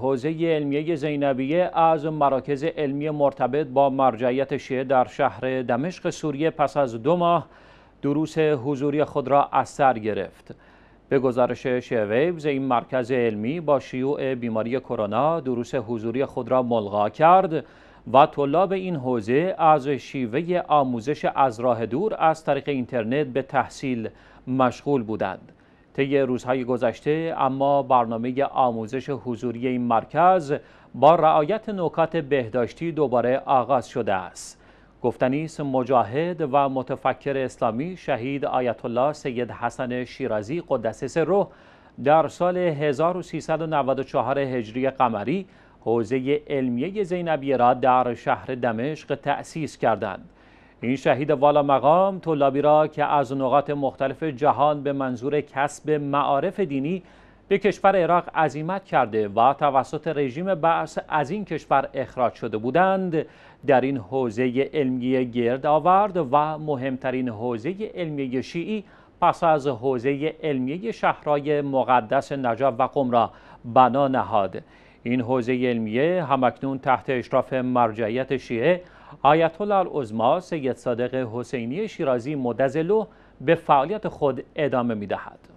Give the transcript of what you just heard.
حوزه علمیه زینبیه از مراکز علمی مرتبط با مرجعیت شیعه در شهر دمشق سوریه پس از دو ماه دروس حضوری خود را اثر گرفت. به گزارش شیویبز این مرکز علمی با شیوع بیماری کرونا دروس حضوری خود را ملغا کرد و طلاب این حوزه از شیوه آموزش از راه دور از طریق اینترنت به تحصیل مشغول بودند. طی روزهای گذشته اما برنامه آموزش حضوری این مرکز با رعایت نکات بهداشتی دوباره آغاز شده است گفتنیس مجاهد و متفکر اسلامی شهید آیت الله سید حسن شیرازی قدس سره در سال 1394 هجری قمری حوزه علمیه زینبیه را در شهر دمشق تأسیس کردند این شهید والا مقام طلابی را که از نقاط مختلف جهان به منظور کسب معارف دینی به کشور عراق عزیمت کرده و توسط رژیم بعث از این کشور اخراج شده بودند در این حوزه علمی گرد آورد و مهمترین حوزه علمی شیعی پس از حوزه علمی شهرهای مقدس نجف و قم را بنا نهاد این حوزه علمیه همکنون تحت اشراف مرجعیت شیعه آیت الله العظما سید صادق حسینی شیرازی مدزلو به فعالیت خود ادامه می دهد.